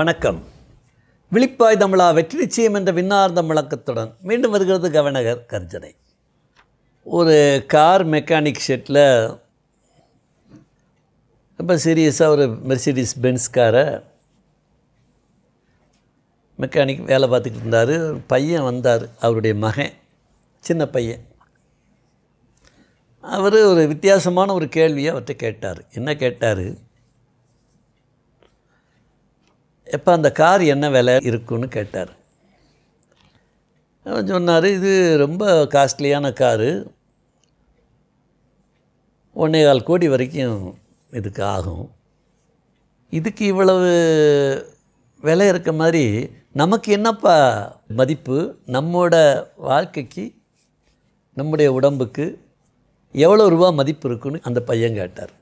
வணக்கம் விழிப்பாய் தமிழா வெற்றி நிச்சயம் என்ற விண்ணார்ந்த முழக்கத்துடன் மீண்டும் வருகிறது கவனகர் கர்ஜனை ஒரு கார் மெக்கானிக் ஷெட்டில் ரொம்ப சீரியஸாக ஒரு மெர்சிடிஸ் பென்ஸ் காரை மெக்கானிக் வேலை பார்த்துக்கிட்டு இருந்தார் ஒரு பையன் வந்தார் அவருடைய மகன் சின்ன பையன் அவர் ஒரு வித்தியாசமான ஒரு கேள்வியை அவர்கிட்ட கேட்டார் என்ன கேட்டார் எப்போ அந்த கார் என்ன விலை இருக்குன்னு கேட்டார் சொன்னார் இது ரொம்ப காஸ்ட்லியான காரு ஒன்றே கால் கோடி வரைக்கும் இதுக்கு ஆகும் இதுக்கு இவ்வளவு விலை இருக்க மாதிரி நமக்கு என்னப்பா மதிப்பு நம்மோட வாழ்க்கைக்கு நம்முடைய உடம்புக்கு எவ்வளோ ரூபா மதிப்பு இருக்குன்னு அந்த பையன் கேட்டார்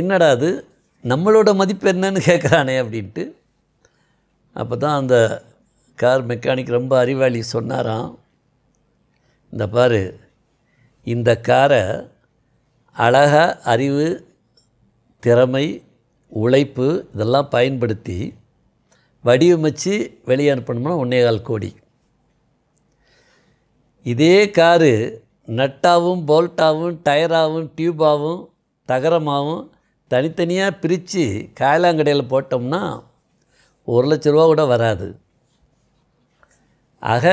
என்னடா அது நம்மளோட மதிப்பு என்னன்னு கேட்குறானே அப்படின்ட்டு அப்போ தான் அந்த கார் மெக்கானிக் ரொம்ப அறிவாளி சொன்னாராம் இந்த பாரு இந்த காரை அழக அறிவு திறமை உழைப்பு இதெல்லாம் பயன்படுத்தி வடிவமைச்சு வெளியே அனுப்பணும்னா ஒன்றே கால் கோடி இதே காரு நட்டாகவும் போல்ட்டாகவும் டயராகவும் டியூபாகவும் தகரமாகவும் தனித்தனியாக பிரித்து காயலாங்கடையில் போட்டோம்னா ஒரு லட்ச ரூபா கூட வராது ஆக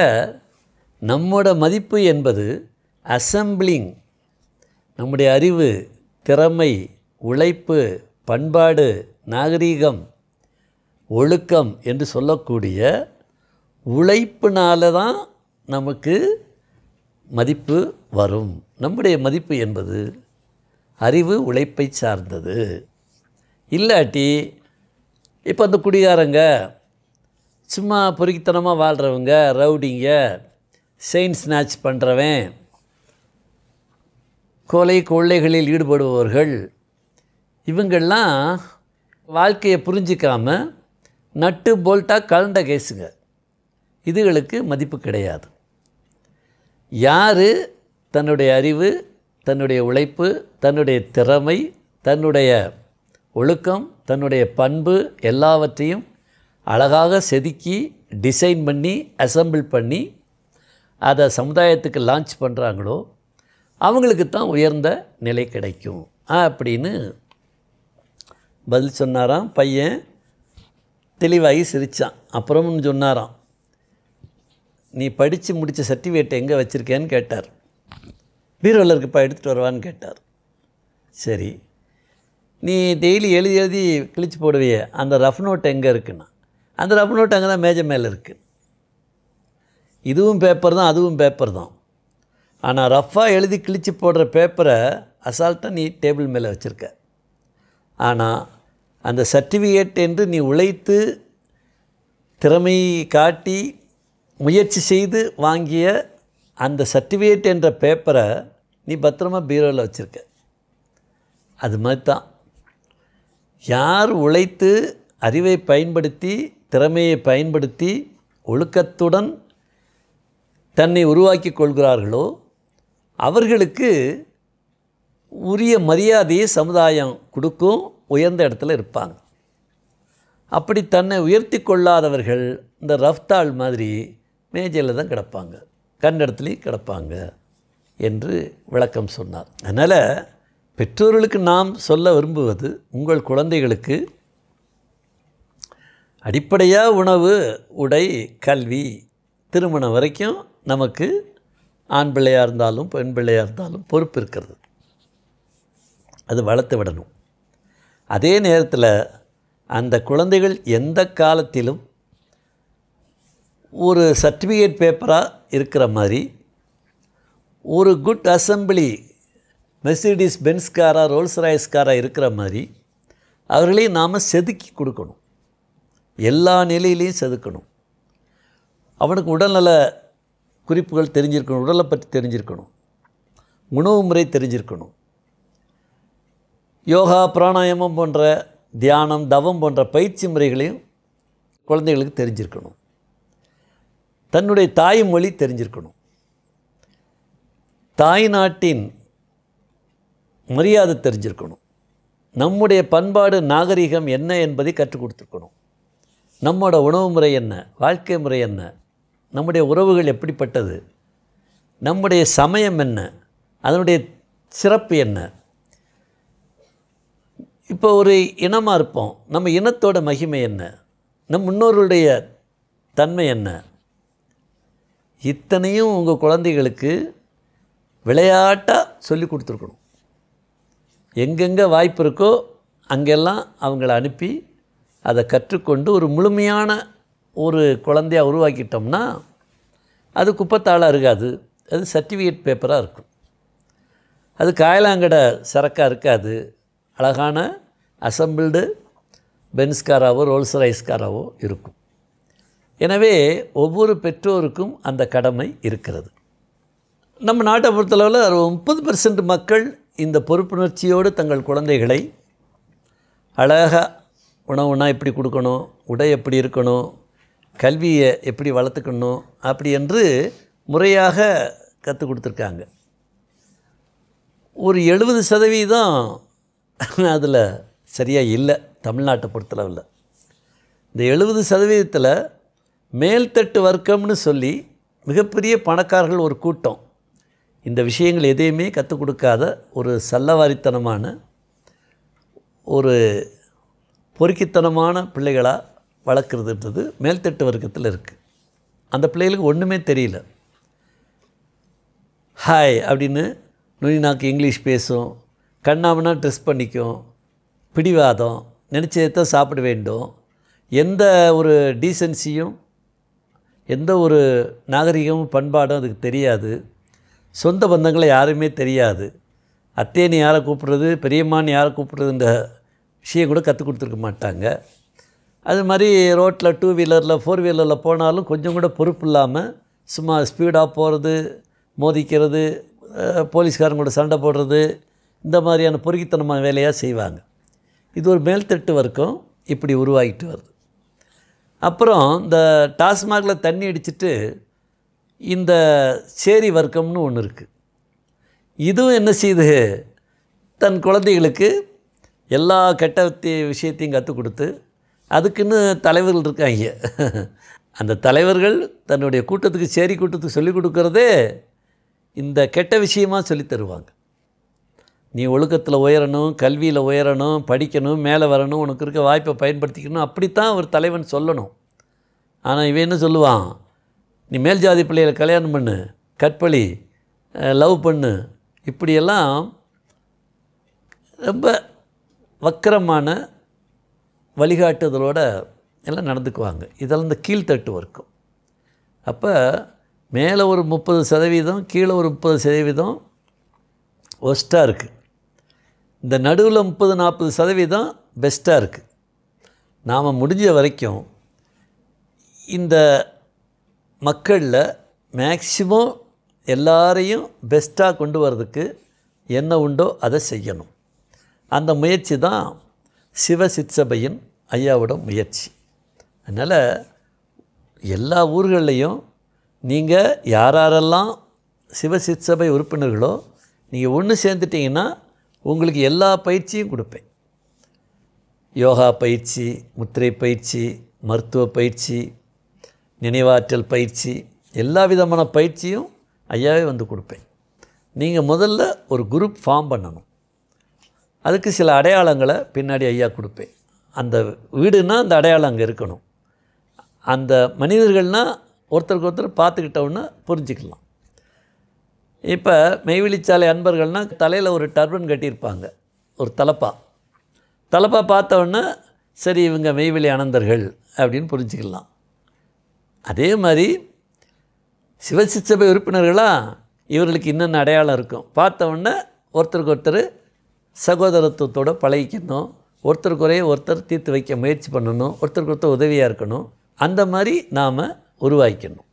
நம்மோட மதிப்பு என்பது அசம்பிளிங் நம்முடைய அறிவு திறமை உழைப்பு பண்பாடு நாகரீகம் ஒழுக்கம் என்று சொல்லக்கூடிய உழைப்புனால தான் நமக்கு மதிப்பு வரும் நம்முடைய மதிப்பு என்பது அறிவு உழைப்பை சார்ந்தது இல்லாட்டி இப்போ அந்த குடிகாரங்க சும்மா பொறுக்கித்தனமாக வாழ்கிறவங்க ரவுடிங்க செயின் ஸ்நாச் பண்ணுறவன் கொலை கொள்ளைகளில் ஈடுபடுபவர்கள் இவங்கள்லாம் வாழ்க்கையை புரிஞ்சிக்காமல் நட்டு போல்ட்டாக கலண்ட கேஸுங்க இதுகளுக்கு மதிப்பு கிடையாது யார் தன்னுடைய அறிவு தன்னுடைய உழைப்பு தன்னுடைய திறமை தன்னுடைய ஒழுக்கம் தன்னுடைய பண்பு எல்லாவற்றையும் அழகாக செதுக்கி டிசைன் பண்ணி அசம்பிள் பண்ணி அதை சமுதாயத்துக்கு லான்ச் பண்ணுறாங்களோ அவங்களுக்கு தான் உயர்ந்த நிலை கிடைக்கும் அப்படின்னு பதில் சொன்னாராம் பையன் தெளிவாகி சிரித்தான் அப்புறம்னு சொன்னாராம் நீ படித்து முடித்த சர்டிஃபிகேட் எங்கே வச்சுருக்கேன்னு கேட்டார் பீரோவில் இப்போ எடுத்துகிட்டு வருவான்னு கேட்டார் சரி நீ டெய்லி எழுதி எழுதி கிழிச்சு போடுவிய அந்த ரஃப் நோட் எங்கே இருக்குன்னா அந்த ரஃப் நோட் அங்கே தான் மேஜை மேலே இருக்குது இதுவும் பேப்பர் தான் அதுவும் பேப்பர் தான் ஆனால் ரஃப்பாக எழுதி கிழிச்சு போடுற பேப்பரை அசால்ட்டாக நீ டேபிள் மேலே வச்சுருக்க ஆனால் அந்த சர்டிஃபிகேட் என்று நீ உழைத்து திறமை காட்டி முயற்சி செய்து வாங்கிய அந்த சர்டிஃபிகேட் என்ற பேப்பரை நீ பத்திரமா பீரோவில் வச்சுருக்க அது மாதிரி தான் யார் உழைத்து அறிவை பயன்படுத்தி திறமையை பயன்படுத்தி ஒழுக்கத்துடன் தன்னை உருவாக்கி கொள்கிறார்களோ அவர்களுக்கு உரிய மரியாதையை சமுதாயம் கொடுக்கும் உயர்ந்த இடத்துல இருப்பாங்க அப்படி தன்னை உயர்த்தி கொள்ளாதவர்கள் இந்த ரஃப்தாள் மாதிரி மேஜையில் தான் கிடப்பாங்க கண்ணிடத்துலையும் கிடப்பாங்க என்று விளக்கம் சொன்னார் அதனால் பெற்றோர்களுக்கு நாம் சொல்ல விரும்புவது உங்கள் குழந்தைகளுக்கு அடிப்படையாக உணவு உடை கல்வி திருமணம் வரைக்கும் நமக்கு ஆண் பிள்ளையாக இருந்தாலும் பெண் பிள்ளையாக இருந்தாலும் பொறுப்பு இருக்கிறது அது வளர்த்து விடணும் அதே நேரத்தில் அந்த குழந்தைகள் எந்த காலத்திலும் ஒரு சர்டிஃபிகேட் பேப்பராக இருக்கிற மாதிரி ஒரு குட் அசம்பிளி மெர்சிடிஸ் பென்ஸ்காராக ரோல்ஸ் ராய்ஸ்காராக இருக்கிற மாதிரி அவர்களையும் நாம் செதுக்கி கொடுக்கணும் எல்லா நிலையிலையும் செதுக்கணும் அவனுக்கு உடல்நல குறிப்புகள் தெரிஞ்சிருக்கணும் உடலை பற்றி தெரிஞ்சிருக்கணும் உணவு முறை தெரிஞ்சிருக்கணும் யோகா பிராணாயாமம் போன்ற தியானம் தவம் போன்ற பயிற்சி முறைகளையும் குழந்தைகளுக்கு தெரிஞ்சிருக்கணும் தன்னுடைய தாய்மொழி தெரிஞ்சிருக்கணும் தாய் நாட்டின் மரியாதை தெரிஞ்சிருக்கணும் நம்முடைய பண்பாடு நாகரிகம் என்ன என்பதை கற்றுக் கொடுத்துருக்கணும் நம்மளோட உணவு முறை என்ன வாழ்க்கை முறை என்ன நம்முடைய உறவுகள் எப்படிப்பட்டது நம்முடைய சமயம் என்ன அதனுடைய சிறப்பு என்ன இப்போ ஒரு இனமாக இருப்போம் நம்ம இனத்தோட மகிமை என்ன நம் முன்னோர்களுடைய தன்மை என்ன இத்தனையும் உங்கள் குழந்தைகளுக்கு விளையாட்டாக சொல்லி கொடுத்துருக்கணும் எங்கெங்கே வாய்ப்பு இருக்கோ அங்கெல்லாம் அவங்கள அனுப்பி அதை கற்றுக்கொண்டு ஒரு முழுமையான ஒரு குழந்தையாக உருவாக்கிட்டோம்னா அது குப்பத்தாளாக இருக்காது அது சர்டிஃபிகேட் பேப்பராக இருக்கும் அது காயலாங்கடை சரக்காக இருக்காது அழகான அசம்பிள்டு பென்ஸ் காராவோ ரோல்ஸ் ரைஸ் இருக்கும் எனவே ஒவ்வொரு பெற்றோருக்கும் அந்த கடமை இருக்கிறது நம்ம நாட்டை பொறுத்தளவில் முப்பது பர்சன்ட் மக்கள் இந்த பொறுப்புணர்ச்சியோடு தங்கள் குழந்தைகளை அழகாக உணவுனா எப்படி கொடுக்கணும் உடை எப்படி இருக்கணும் கல்வியை எப்படி வளர்த்துக்கணும் அப்படி என்று முறையாக கற்றுக் கொடுத்துருக்காங்க ஒரு எழுபது சதவீதம் அதில் சரியாக இல்லை தமிழ்நாட்டை பொறுத்தளவில் இந்த எழுபது சதவீதத்தில் மேல்தட்டு வர்க்கம்னு சொல்லி மிகப்பெரிய பணக்காரர்கள் ஒரு கூட்டம் இந்த விஷயங்கள் எதையுமே கற்றுக் கொடுக்காத ஒரு சல்லவாரித்தனமான ஒரு பொறுக்கித்தனமான பிள்ளைகளாக வளர்க்குறதுன்றது மேல்தட்டு வர்க்கத்தில் இருக்குது அந்த பிள்ளைகளுக்கு ஒன்றுமே தெரியல ஹாய் அப்படின்னு நுனி நாக்கு இங்கிலீஷ் பேசும் கண்ணாமனா ட்ரெஸ் பண்ணிக்கும் பிடிவாதம் தான் சாப்பிட வேண்டும் எந்த ஒரு டீசன்சியும் எந்த ஒரு நாகரிகமும் பண்பாடும் அதுக்கு தெரியாது சொந்த பந்தங்களை யாருமே தெரியாது அத்தேன்னு யாரை கூப்பிட்றது பெரியம்மான்னு யாரை கூப்பிட்றதுன்ற விஷயம் கூட கற்றுக் கொடுத்துருக்க மாட்டாங்க அது மாதிரி ரோட்டில் டூ வீலரில் ஃபோர் வீலரில் போனாலும் கொஞ்சம் கூட பொறுப்பு இல்லாமல் சும்மா ஸ்பீடாக போகிறது மோதிக்கிறது போலீஸ்காரங்களோட சண்டை போடுறது இந்த மாதிரியான பொறுக்கித்தனமான வேலையாக செய்வாங்க இது ஒரு மேல்தட்டு வர்க்கம் இப்படி உருவாகிட்டு வருது அப்புறம் இந்த டாஸ்மாகில் தண்ணி அடிச்சுட்டு இந்த சேரி வர்க்கம்னு ஒன்று இருக்குது இதுவும் என்ன செய்யுது தன் குழந்தைகளுக்கு எல்லா கெட்ட விஷயத்தையும் கற்றுக் கொடுத்து அதுக்குன்னு தலைவர்கள் இருக்காங்க அந்த தலைவர்கள் தன்னுடைய கூட்டத்துக்கு சேரி கூட்டத்துக்கு சொல்லிக் கொடுக்குறதே இந்த கெட்ட விஷயமாக சொல்லி தருவாங்க நீ ஒழுக்கத்தில் உயரணும் கல்வியில் உயரணும் படிக்கணும் மேலே வரணும் உனக்கு இருக்க வாய்ப்பை பயன்படுத்திக்கணும் அப்படித்தான் ஒரு தலைவன் சொல்லணும் ஆனால் இவன் என்ன சொல்லுவான் நீ மேல் ஜாதி பிள்ளைகளை கல்யாணம் பண்ணு கற்பழி லவ் பண்ணு இப்படியெல்லாம் ரொம்ப வக்கரமான வழிகாட்டுதலோடு எல்லாம் நடந்துக்குவாங்க இதெல்லாம் இந்த கீழ்த்தட்டு இருக்கும் அப்போ மேலே ஒரு முப்பது சதவீதம் கீழே ஒரு முப்பது சதவீதம் ஒஸ்ட்டாக இருக்குது இந்த நடுவில் முப்பது நாற்பது சதவீதம் பெஸ்ட்டாக இருக்குது நாம் முடிஞ்ச வரைக்கும் இந்த மக்களில் மேக்சிமம் எல்லாரையும் பெஸ்ட்டாக கொண்டு வர்றதுக்கு என்ன உண்டோ அதை செய்யணும் அந்த முயற்சி தான் சிவ சிற்சபையின் ஐயாவோட முயற்சி அதனால் எல்லா ஊர்கள்லேயும் நீங்கள் யாரெல்லாம் சிவ சிற்சபை உறுப்பினர்களோ நீங்கள் ஒன்று சேர்ந்துட்டிங்கன்னா உங்களுக்கு எல்லா பயிற்சியும் கொடுப்பேன் யோகா பயிற்சி முத்திரை பயிற்சி மருத்துவ பயிற்சி நினைவாற்றல் பயிற்சி எல்லா விதமான பயிற்சியும் ஐயாவே வந்து கொடுப்பேன் நீங்கள் முதல்ல ஒரு குரூப் ஃபார்ம் பண்ணணும் அதுக்கு சில அடையாளங்களை பின்னாடி ஐயா கொடுப்பேன் அந்த வீடுனால் அந்த அடையாளம் அங்கே இருக்கணும் அந்த மனிதர்கள்னால் ஒருத்தருக்கு ஒருத்தர் பார்த்துக்கிட்டோன்னா புரிஞ்சுக்கலாம் இப்போ மெய்வெளிச்சாலை அன்பர்கள்னால் தலையில் ஒரு டர்பன் கட்டியிருப்பாங்க ஒரு தலப்பா தலப்பா பார்த்தவொன்னே சரி இவங்க மெய்வெளி அனந்தர்கள் அப்படின்னு புரிஞ்சுக்கலாம் அதே மாதிரி சிவசிச்சபை உறுப்பினர்களாக இவர்களுக்கு இன்னென்ன அடையாளம் இருக்கும் பார்த்தவொன்னே ஒருத்தருக்கு ஒருத்தர் சகோதரத்துவத்தோடு பழகிக்கணும் ஒருத்தருக்குறைய ஒருத்தர் தீர்த்து வைக்க முயற்சி பண்ணணும் ஒருத்தருக்கு ஒருத்தர் உதவியாக இருக்கணும் அந்த மாதிரி நாம் உருவாக்கணும்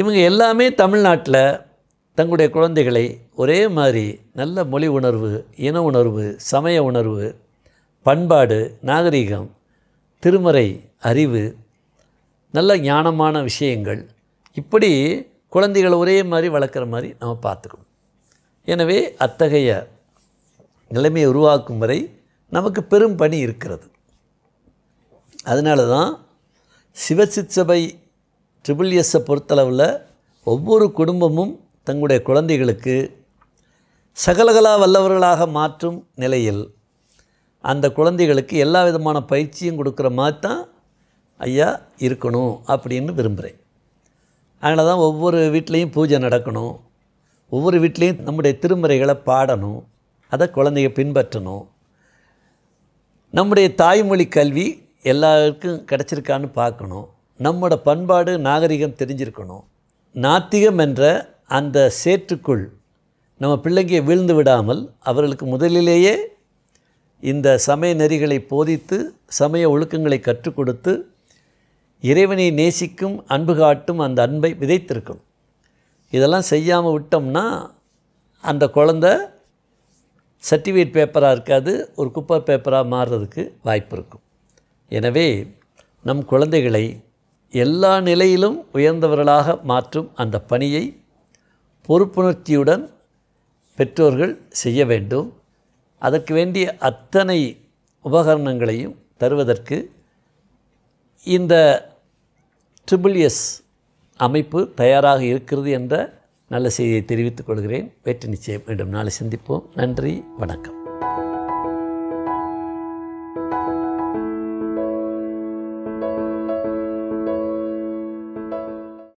இவங்க எல்லாமே தமிழ்நாட்டில் தங்களுடைய குழந்தைகளை ஒரே மாதிரி நல்ல மொழி உணர்வு இன உணர்வு சமய உணர்வு பண்பாடு நாகரிகம் திருமறை அறிவு நல்ல ஞானமான விஷயங்கள் இப்படி குழந்தைகளை ஒரே மாதிரி வளர்க்குற மாதிரி நம்ம பார்த்துக்கணும் எனவே அத்தகைய நிலைமையை உருவாக்கும் வரை நமக்கு பெரும் பணி இருக்கிறது அதனால தான் சிவசிச்சபை ட்ரிபிள் எஸ்ஸை பொறுத்தளவில் ஒவ்வொரு குடும்பமும் தங்களுடைய குழந்தைகளுக்கு சகலகலா வல்லவர்களாக மாற்றும் நிலையில் அந்த குழந்தைகளுக்கு எல்லா விதமான பயிற்சியும் கொடுக்குற மாதிரி தான் ஐயா இருக்கணும் அப்படின்னு விரும்புகிறேன் அதனால தான் ஒவ்வொரு வீட்லேயும் பூஜை நடக்கணும் ஒவ்வொரு வீட்லேயும் நம்முடைய திருமுறைகளை பாடணும் அதை குழந்தைய பின்பற்றணும் நம்முடைய தாய்மொழி கல்வி எல்லாருக்கும் கிடச்சிருக்கான்னு பார்க்கணும் நம்மளோட பண்பாடு நாகரிகம் தெரிஞ்சிருக்கணும் நாத்திகம் என்ற அந்த சேற்றுக்குள் நம்ம பிள்ளைங்க வீழ்ந்து விடாமல் அவர்களுக்கு முதலிலேயே இந்த சமய நெறிகளை போதித்து சமய ஒழுக்கங்களை கற்றுக் கொடுத்து இறைவனை நேசிக்கும் அன்பு காட்டும் அந்த அன்பை விதைத்திருக்கும் இதெல்லாம் செய்யாமல் விட்டோம்னா அந்த குழந்த சர்டிஃபிகேட் பேப்பராக இருக்காது ஒரு குப்பை பேப்பராக மாறுறதுக்கு வாய்ப்பு இருக்கும் எனவே நம் குழந்தைகளை எல்லா நிலையிலும் உயர்ந்தவர்களாக மாற்றும் அந்த பணியை பொறுப்புணர்ச்சியுடன் பெற்றோர்கள் செய்ய வேண்டும் அதற்கு வேண்டிய அத்தனை உபகரணங்களையும் தருவதற்கு இந்த ட்ரிபிள் எஸ் அமைப்பு தயாராக இருக்கிறது என்ற நல்ல செய்தியை தெரிவித்துக் கொள்கிறேன் வெற்றி நிச்சயம் மீண்டும் நாளை சந்திப்போம் நன்றி வணக்கம்